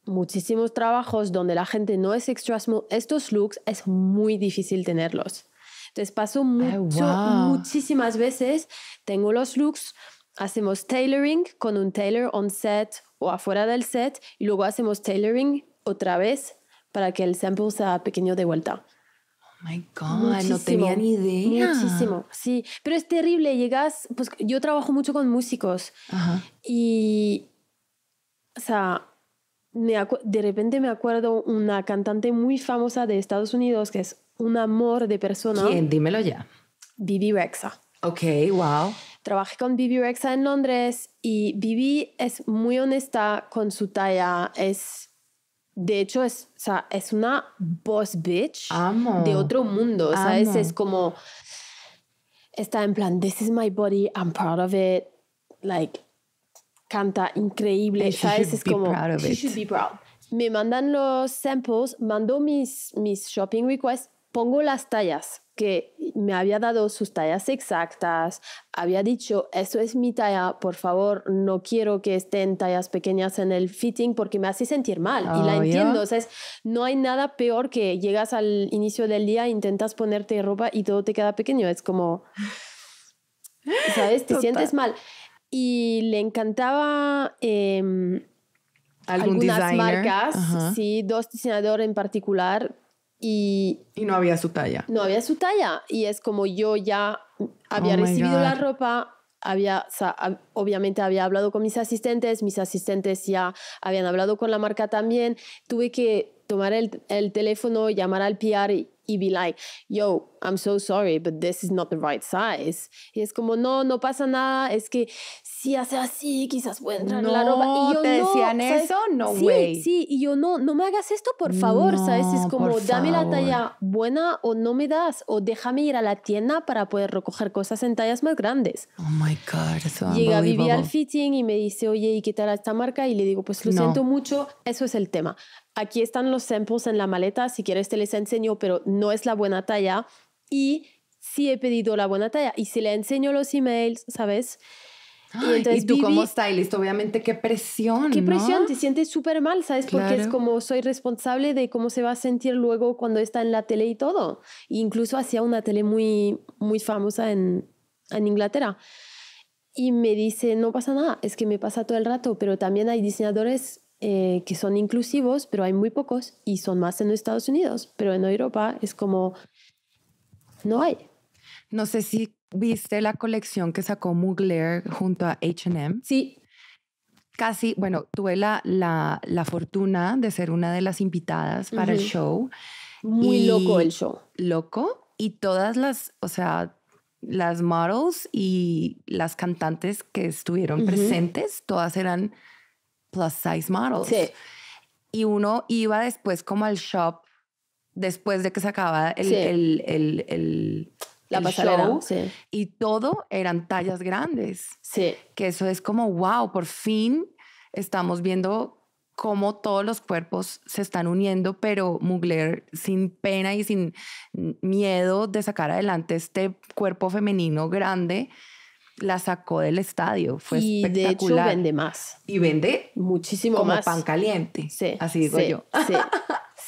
muchísimos trabajos donde la gente no es extra small, estos looks es muy difícil tenerlos. Entonces paso mucho, muchísimas veces, tengo los looks hacemos tailoring con un tailor on set o afuera del set y luego hacemos tailoring otra vez para que el sample sea pequeño de vuelta. Oh my God, no tenía ni idea. Muchísimo, sí. Pero es terrible, llegas, pues yo trabajo mucho con músicos y, o sea, me de repente me acuerdo una cantante muy famosa de Estados Unidos que es un amor de persona. ¿Quién? Dímelo ya. Bibi Rexa. Ok, wow. Trabajé con Bibi Rexa en Londres y Bibi es muy honesta con su talla. Es, de hecho, es, o sea, es una boss bitch de otro mundo. ¿Sabes? Es como. Está en plan, this is my body, I'm proud of it. Like, canta increíble. ¿Sabes? Es como. She should be proud. Me mandan los samples, mando mis, mis shopping requests pongo las tallas que me había dado sus tallas exactas, había dicho, esto es mi talla, por favor, no quiero que estén tallas pequeñas en el fitting porque me hace sentir mal. y la ah, entiendo, o sea, no hay nada peor que llegas al inicio del día, intentas ponerte ropa y todo te queda pequeño, es como, ¿sabes? Te sientes mal. Y le encantaba... Em, algunas marcas, sí, dos diseñadores en particular y, no había su talla. No había su talla. Y es como yo ya había oh recibido la ropa, había, obviamente había hablado con mis asistentes, mis asistentes ya habían hablado con la marca también. Tuve que tomar el, el teléfono, llamar al PR y, y be like, yo, I'm so sorry, but this is not the right size. Y es como, no, no pasa nada, es que si hace así, quizás puede entrar la ropa. Y yo, ¿te eso? No, güey. Sí, sí, y yo, no, no me hagas esto, por favor, ¿sabes? Es como, dame la talla buena o no me das, o déjame ir a la tienda para poder recoger cosas en tallas más grandes. Oh my God, Llega Vivi al fitting y me dice, oye, ¿y qué tal esta marca? Y le digo, pues lo siento mucho, eso es el tema. Aquí están los samples en la maleta, si quieres te les enseño, pero no es la buena talla. Y sí he pedido la buena talla y se le enseño los emails, ¿sabes? Y, entonces, ¿Y tú como stylist, obviamente, qué presión. Qué presión, te sientes súper mal, ¿sabes? Porque es como soy responsable de cómo se va a sentir luego cuando está en la tele y todo. incluso hacía una tele muy, muy famosa en, en Inglaterra. Y me dice, no pasa nada, es que me pasa todo el rato, pero también hay diseñadores eh, que son inclusivos, pero hay muy pocos y son más en Estados Unidos, pero en Europa es como no hay. No sé si viste la colección que sacó Mugler junto a HM. Sí. Casi, bueno, tuve la, la, fortuna de ser una de las invitadas para el show. Muy loco el show. Loco. Y todas las, o sea, las models y las cantantes que estuvieron presentes, todas eran plus size models. Y uno iba después como al shop, después de que se acababa el, la pasarela, y todo eran tallas grandes. Sí. Que eso es como, wow, por fin estamos viendo cómo todos los cuerpos se están uniendo, pero Mugler sin pena y sin miedo de sacar adelante este cuerpo femenino grande la sacó del estadio. Fue y de hecho vende más. Y vende muchísimo como más. pan caliente. Sí. Así digo sí, yo. Sí.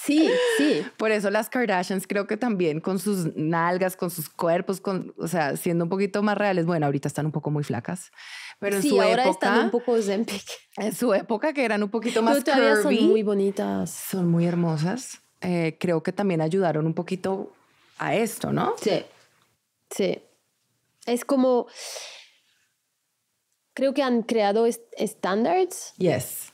Sí, sí. Por eso las Kardashians creo que también con sus nalgas, con sus cuerpos, con, o sea, siendo un poquito más reales. Bueno, ahorita están un poco muy flacas, pero en sí, su ahora época, están un poco Zempic. En su época que eran un poquito más curvy, son muy bonitas. Son muy hermosas. Eh, creo que también ayudaron un poquito a esto, ¿no? Sí, sí es como, creo que han creado estándares. Yes.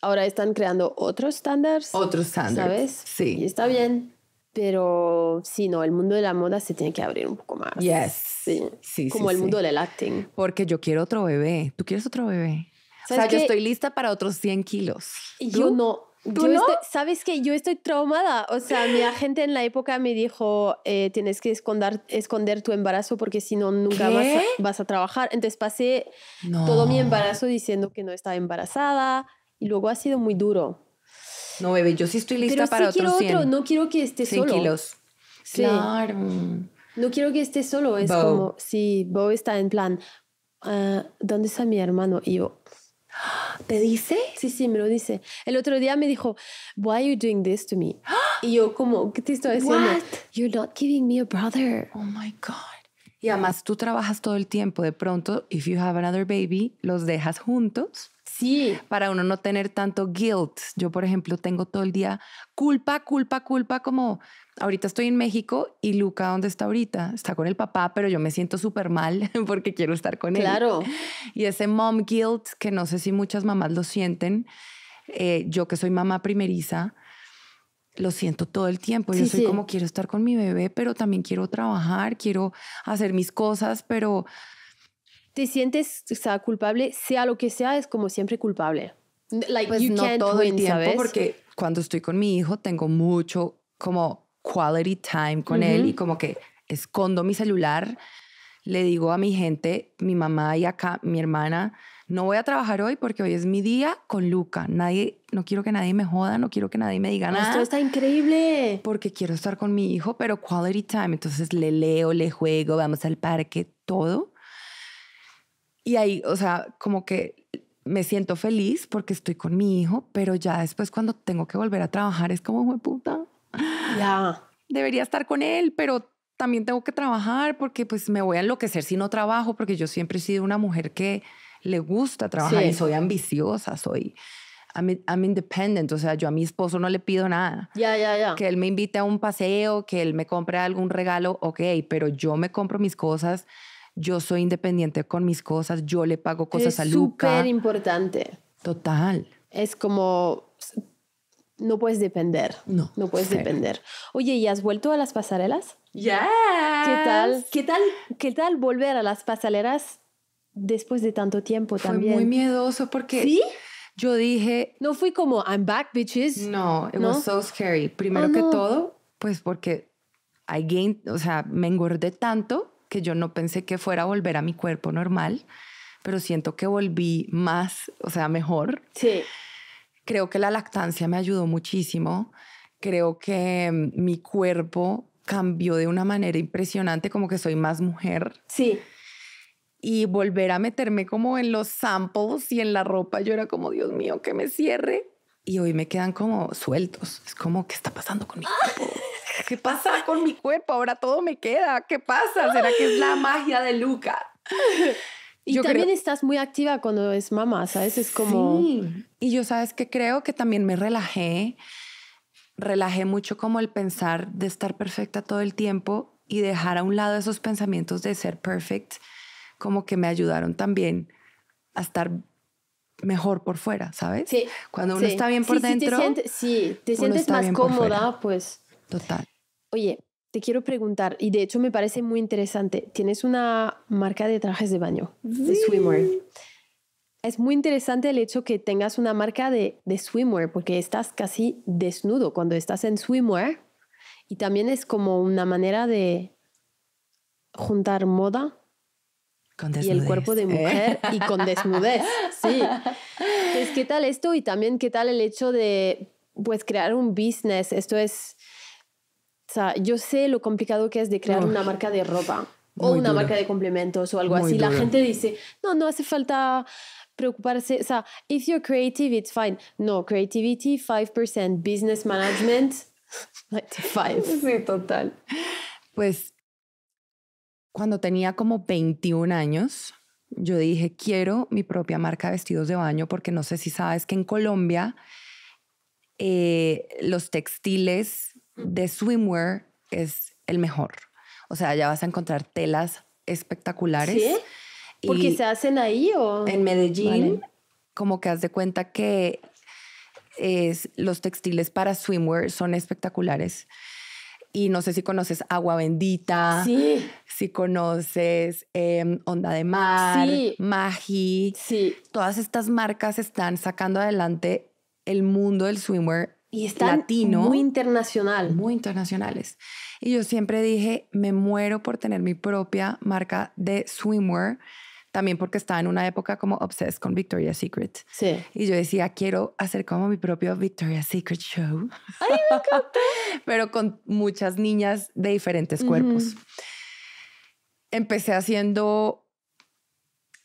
Ahora están creando otros estándares. Otros estándares. ¿Sabes? Sí. Y está bien. Pero sí, no, el mundo de la moda se tiene que abrir un poco más. Yes. Sí. sí como el mundo del acting. Porque yo quiero otro bebé. ¿Tú quieres otro bebé? O sea, yo estoy lista para otros 100 kilos. Yo no, yo Sabes que yo estoy traumada. O sea, mi agente en la época me dijo, eh, tienes que esconder, esconder tu embarazo porque si no, nunca vas a, trabajar. Entonces pasé todo mi embarazo diciendo que no estaba embarazada y luego ha sido muy duro. No, bebé, yo sí estoy lista Pero para sí otro, quiero otro No quiero que esté solo. kilos. Sí. Claro. No quiero que esté solo. Es como, si sí, Bo está en plan, ah, ¿dónde está mi hermano? Y yo, ¿Te dice? Sí, sí, me lo dice. El otro día me dijo, Why are you doing this to me? Y yo como, ¿qué te estoy haciendo? What? You're not giving me a brother. Oh my God. Y además tú trabajas todo el tiempo. De pronto, if you have another baby, los dejas juntos. Sí. Para uno no tener tanto guilt. Yo, por ejemplo, tengo todo el día culpa, culpa, culpa, como ahorita estoy en México y Luca, ¿dónde está ahorita? Está con el papá, pero yo me siento súper mal porque quiero estar con él. Claro. Y ese mom guilt, que no sé si muchas mamás lo sienten, eh, yo que soy mamá primeriza, lo siento todo el tiempo. Yo soy como quiero estar con mi bebé, pero también quiero trabajar, quiero hacer mis cosas, pero... Te sientes culpable, sea lo que sea, es como siempre culpable. Like, pues you no todo el tiempo, porque cuando estoy con mi hijo tengo mucho como quality time con él y como que escondo mi celular, le digo a mi gente, mi mamá y acá mi hermana, no voy a trabajar hoy porque hoy es mi día con Luca. Nadie, no quiero que nadie me joda, no quiero que nadie me diga nada. Esto está increíble. Porque quiero estar con mi hijo, pero quality time. Entonces le leo, le juego, vamos al parque, todo. Y ahí, o sea, como que me siento feliz porque estoy con mi hijo, pero ya después cuando tengo que volver a trabajar es como, puta, Ya. Debería estar con él, pero también tengo que trabajar porque pues me voy a enloquecer si no trabajo, porque yo siempre he sido una mujer que le gusta trabajar y soy ambiciosa, soy... I'm, independent, o sea, yo a mi esposo no le pido nada. Ya, ya, ya. Que él me invite a un paseo, que él me compre algún regalo, ok, pero yo me compro mis cosas, yo soy independiente con mis cosas, yo le pago cosas a Luca. Es súper importante. Total. Es como no puedes depender. No. No puedes depender. Oye, ¿y has vuelto a las pasarelas? Ya. ¿Qué tal? ¿Qué tal? ¿Qué tal volver a las pasarelas después de tanto tiempo también? Fue muy miedoso porque ¿Sí? yo dije... No fui como, I'm back, bitches. No, it was so scary. Primero oh, que todo, pues porque I gained, o sea, me engordé tanto que yo no pensé que fuera a volver a mi cuerpo normal, pero siento que volví más, o sea, mejor. Sí. Creo que la lactancia me ayudó muchísimo. Creo que mm, mi cuerpo cambió de una manera impresionante, como que soy más mujer. Sí. Y volver a meterme como en los samples y en la ropa, yo era como, Dios mío, que me cierre. Y hoy me quedan como sueltos. Es como, ¿qué está pasando con mi cuerpo? ¿Qué pasa con mi cuerpo? Ahora todo me queda. ¿Qué pasa? ¿Será que es la magia de Luca? Y también estás muy activa cuando es mamá, ¿sabes? Es como... Sí. Y yo, ¿sabes que Creo que también me relajé. Relajé mucho como el pensar de estar perfecta todo el tiempo y dejar a un lado esos pensamientos de ser perfect, como que me ayudaron también a estar mejor por fuera, ¿sabes? Sí. Cuando uno está bien por dentro. sí, te sientes más cómoda, pues. Total. Oye, te quiero preguntar, y de hecho me parece muy interesante, tienes una marca de trajes de baño, de swimwear. Es muy interesante el hecho que tengas una marca de, de swimwear, porque estás casi desnudo cuando estás en swimwear. Y también es como una manera de juntar moda con y el cuerpo de ¿eh? mujer y con desnudez, sí. Pues, ¿qué tal esto? Y también, ¿qué tal el hecho de pues crear un business? Esto es o sea, yo sé lo complicado que es de crear una marca de ropa o una marca de complementos o algo así. La gente dice, no, no hace falta preocuparse. O sea, if you're creative, it's fine. No, creativity 5%, business management 95. Sí, total. Pues cuando tenía como 21 años, yo dije, quiero mi propia marca de vestidos de baño porque no sé si sabes que en Colombia eh, los textiles de swimwear es el mejor. O sea, ya vas a encontrar telas espectaculares. ¿Sí? ¿Porque se hacen ahí o...? En Medellín, como que has de cuenta que los textiles para swimwear son espectaculares. Y no sé si conoces Agua Bendita, sí. si conoces em, Onda de Mar, sí. Magi. Sí. Todas estas marcas están sacando adelante el mundo del swimwear y están Muy internacional. Muy internacionales. Y yo siempre dije, me muero por tener mi propia marca de swimwear, también porque estaba en una época como obsessed con Victoria's Secret. Sí. Y yo decía, quiero hacer como mi propio Victoria's Secret show. Ay, me Pero con muchas niñas de diferentes cuerpos. Empecé haciendo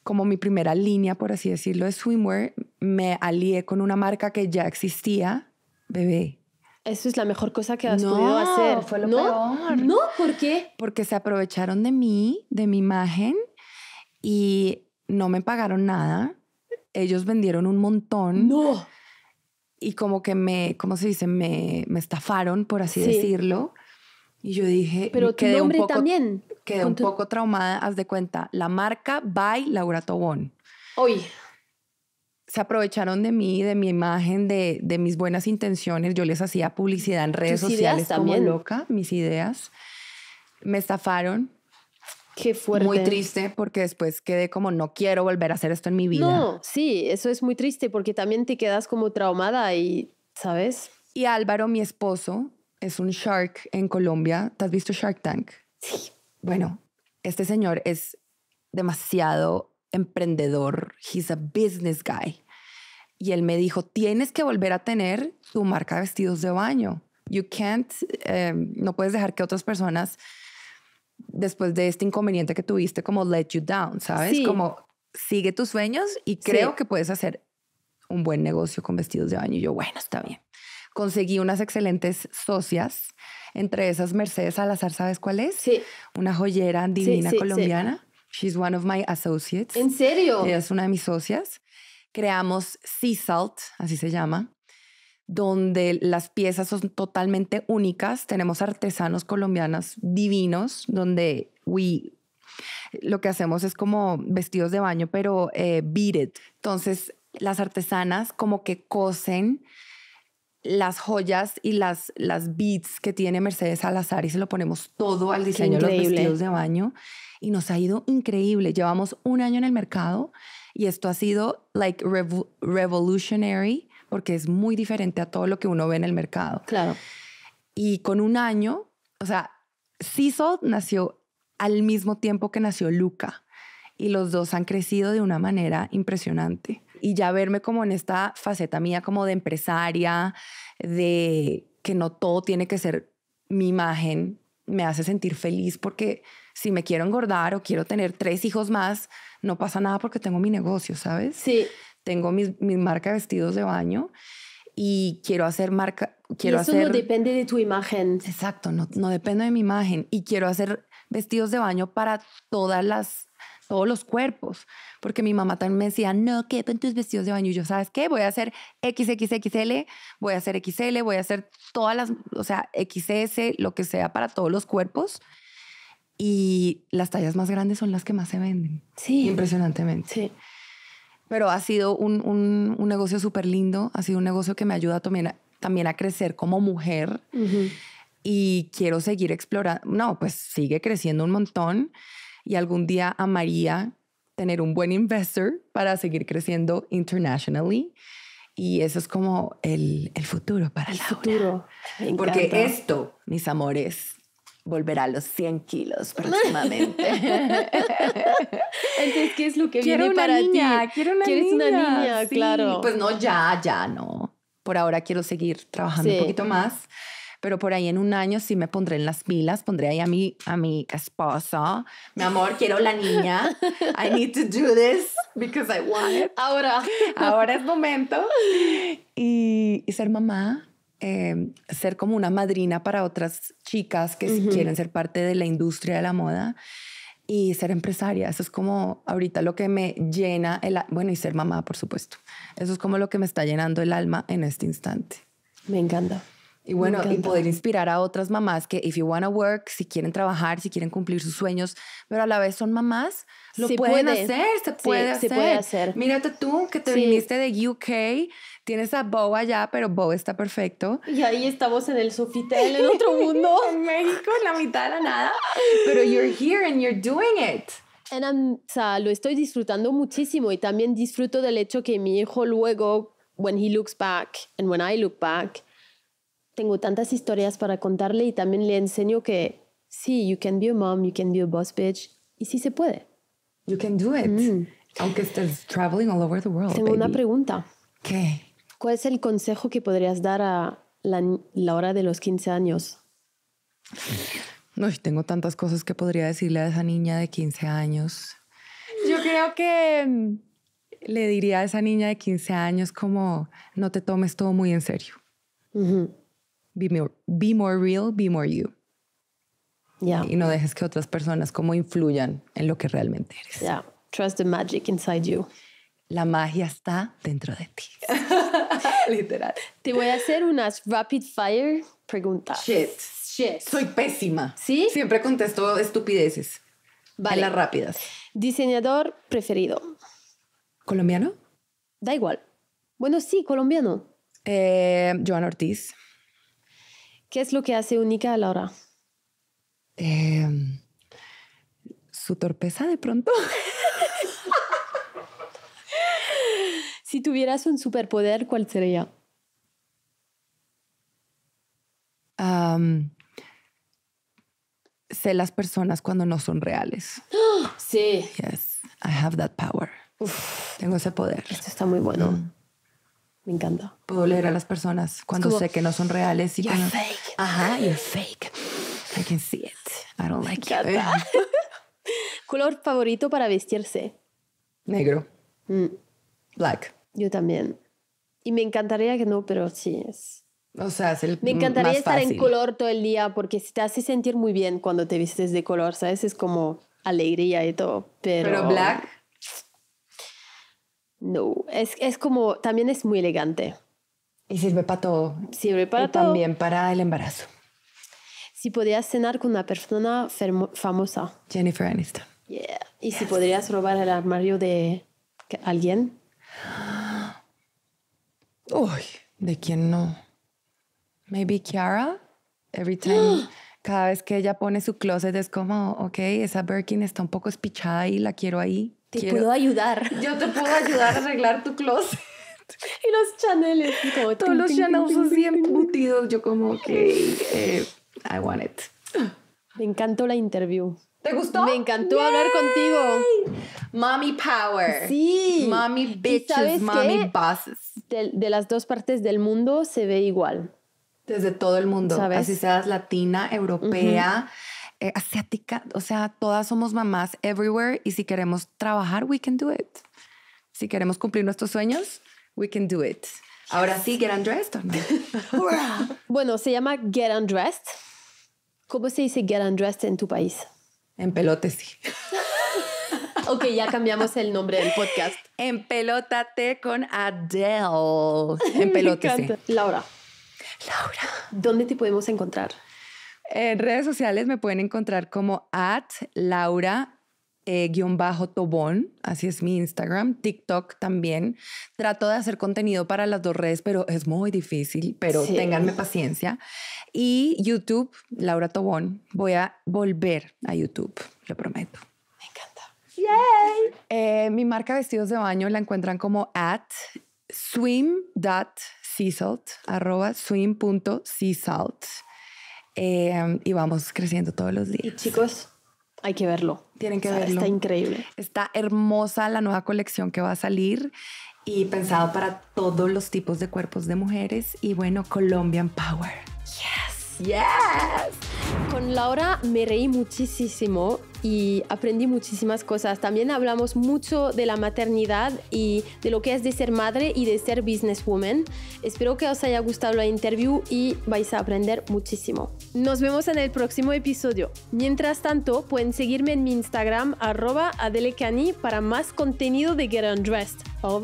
como mi primera línea, por así decirlo, de swimwear. Me alié con una marca que ya existía, bebé. Eso es la mejor cosa que has podido hacer. Fue lo no, No, ¿por qué? Porque se aprovecharon de mí, de mi imagen, y no me pagaron nada. Ellos vendieron un montón. No. Y como que me, ¿cómo se dice? Me, estafaron, por así decirlo. Y yo dije, pero quedé nombre un poco, también. Quedé un poco traumada, haz de cuenta. La marca by Laura Tobón. Hoy se aprovecharon de mí, de mi imagen, de, mis buenas intenciones. Yo les hacía publicidad en redes sociales como loca, mis ideas. Me estafaron. Qué fuerte. Muy triste porque después quedé como no quiero volver a hacer esto en mi vida. No, sí, eso es muy triste porque también te quedas como traumada y, ¿sabes? Y Álvaro, mi esposo, es un shark en Colombia. ¿Te has visto Shark Tank? Sí. Bueno, este señor es demasiado emprendedor, he's a business guy. Y él me dijo, tienes que volver a tener tu marca de vestidos de baño. You can't, eh, no puedes dejar que otras personas, después de este inconveniente que tuviste, como let you down, ¿sabes? Como sigue tus sueños y creo que puedes hacer un buen negocio con vestidos de baño. Y yo, bueno, está bien. Conseguí unas excelentes socias, entre esas Mercedes Salazar, ¿sabes cuál es? Sí. Una joyera divina colombiana She's one of my associates. ¿En serio? Ella es una de mis socias. Creamos Sea Salt, así se llama, donde las piezas son totalmente únicas. Tenemos artesanos colombianas divinos, donde we lo que hacemos es como vestidos de baño, pero eh, beaded. Entonces, las artesanas como que cosen las joyas y las, las beats que tiene Mercedes Salazar y se lo ponemos todo al diseño de los vestidos de baño y nos ha ido increíble. Llevamos un año en el mercado y esto ha sido like revolutionary porque es muy diferente a todo lo que uno ve en el mercado. Claro. Y con un año, o sea, Cecil nació al mismo tiempo que nació Luca y los dos han crecido de una manera impresionante y ya verme como en esta faceta mía como de empresaria, de que no todo tiene que ser mi imagen, me hace sentir feliz porque si me quiero engordar o quiero tener tres hijos más, no pasa nada porque tengo mi negocio, ¿sabes? Sí. Tengo mi, marca de vestidos de baño y quiero hacer marca. Quiero eso no depende de tu imagen. Exacto, no, no depende de mi imagen. Y quiero hacer vestidos de baño para todas las todos los cuerpos, porque mi mamá también me decía, no en tus vestidos de baño. Y yo, ¿sabes qué? Voy a hacer XXXL, voy a hacer XL, voy a hacer todas las, o sea, XS, lo que sea para todos los cuerpos. Y las tallas más grandes son las que más se venden. Sí. Impresionantemente. Sí. Pero ha sido un, un, negocio súper lindo, ha sido un negocio que me ayuda también a, también a crecer como mujer. y quiero seguir explorando, no, pues sigue creciendo un montón, y algún día amaría tener un buen investor para seguir creciendo internationally. Y eso es como el, el futuro para el futuro. Porque esto, mis amores, volverá a los 100 kilos próximamente. Entonces, ¿qué es lo que quiero viene para ti? Quiero una ¿Quieres una niña, claro. Pues no, ya, ya, no. Por ahora quiero seguir trabajando un poquito más pero por ahí en un año sí me pondré en las pilas, pondré ahí a mi, a mi esposo, mi amor, quiero la niña, I need to do this because I want it. Ahora. Ahora es momento. Y, ser mamá, em, ser como una madrina para otras chicas que quieren ser parte de la industria de la moda y ser empresaria. Eso es como ahorita lo que me llena el bueno y ser mamá, por supuesto. Eso es como lo que me está llenando el alma en este instante. Me encanta. Y bueno, y poder inspirar a otras mamás que, if you to work, si quieren trabajar, si quieren cumplir sus sueños, pero a la vez son mamás, lo pueden puede. hacer, se puede, hacer. Se puede Mírate tú, que te viniste de UK, tienes a Bo allá, pero Bo está perfecto. Y ahí estamos en el sofitel, en otro mundo. en México, en la mitad de la nada. Pero you're here and you're doing it. And I'm, lo estoy disfrutando muchísimo y también disfruto del hecho que mi hijo luego, when he looks back and when I look back, tengo tantas historias para contarle y también le enseño que sí, you can be a mom, you can be a boss bitch y sí se puede. You can do it. Mm. Aunque traveling all over the world. Tengo una pregunta. ¿Qué? ¿Cuál es el consejo que podrías dar a la, hora de los 15 años? No, tengo tantas cosas que podría decirle a esa niña de 15 años. Yo creo que mm, le diría a esa niña de 15 años como no te tomes todo muy en serio. Uh Be more, real, be more you. Yeah. Y no dejes que otras personas como influyan en lo que realmente eres. Yeah. Trust the magic inside you. La magia está dentro de ti. Literal. Te voy a hacer unas rapid fire preguntas. Shit. Shit. Soy pésima. ¿Sí? Siempre contesto estupideces. Vale. En las rápidas. Diseñador preferido. ¿Colombiano? Da igual. Bueno, sí, colombiano. Eh, Joan Ortiz. ¿Qué es lo que hace única a Laura? Em, su torpeza de pronto. si tuvieras un superpoder, ¿cuál sería? sé las personas cuando no son reales. Sí. Yes, I have that power. Tengo ese poder. Esto está muy bueno. Mm. Me encanta. Puedo leer a las personas cuando sé que no son reales. Y you're cuando... fake. Ajá, you're fake. I can see it. I don't like you. ¿Color favorito para vestirse? Negro. Mm. Black. Yo también. Y me encantaría que no, pero sí es. O sea, es el Me encantaría estar en color todo el día porque te hace sentir muy bien cuando te vistes de color, ¿sabes? Es como alegría y todo. Pero, pero black no, es, como, también es muy elegante. Y sirve para todo. Sirve para También para el embarazo. Si podías cenar con una persona famosa. Jennifer Aniston. Yeah. Y si podrías robar el armario de alguien. Uy, ¿de quién no? Maybe Kiara. Every time. cada vez que ella pone su closet es como, ok, esa Birkin está un poco espichada y la quiero ahí. Te puedo ayudar. Yo te puedo ayudar a arreglar tu closet. y los chaneles. Todos los son bien putidos. Yo como que... Eh, I want it. Me encantó la interview. ¿Te gustó? Me encantó hablar contigo. Mommy power. Sí. Mommy bitches, mommy bosses. De, las dos partes del mundo se ve igual. Desde todo el mundo. ¿Sabes? Así seas latina, europea. Eh, asiática, o sea, todas somos mamás everywhere y si queremos trabajar, we can do it. Si queremos cumplir nuestros sueños, we can do it. Ahora sí, get undressed bueno, se llama get undressed. ¿Cómo se dice get undressed en tu país? En pelote, sí. ok, ya cambiamos el nombre del podcast. En Empelótate con Adele. sí. Laura. Laura. ¿Dónde te podemos encontrar? En redes sociales me pueden encontrar como at Laura. Eh, Tobón, así es mi Instagram, TikTok también. Trato de hacer contenido para las dos redes, pero es muy difícil, pero tenganme paciencia. Y YouTube, Laura Tobón, voy a volver a YouTube, lo prometo. Me encanta. ¡Yay! Eh, mi marca de vestidos de baño la encuentran como at swim.seasalt, arroba swim.seasalt. Em, y vamos creciendo todos los días. Y chicos, hay que verlo. Tienen que verlo. Está increíble. Está hermosa la nueva colección que va a salir y pensado para todos los tipos de cuerpos de mujeres y bueno, Colombian Power. Yes yes. Con Laura me reí muchísimo y aprendí muchísimas cosas. También hablamos mucho de la maternidad y de lo que es de ser madre y de ser businesswoman. Espero que os haya gustado la interview y vais a aprender muchísimo. Nos vemos en el próximo episodio. Mientras tanto, pueden seguirme en mi Instagram arroba adelecani para más contenido de Get Undressed. Au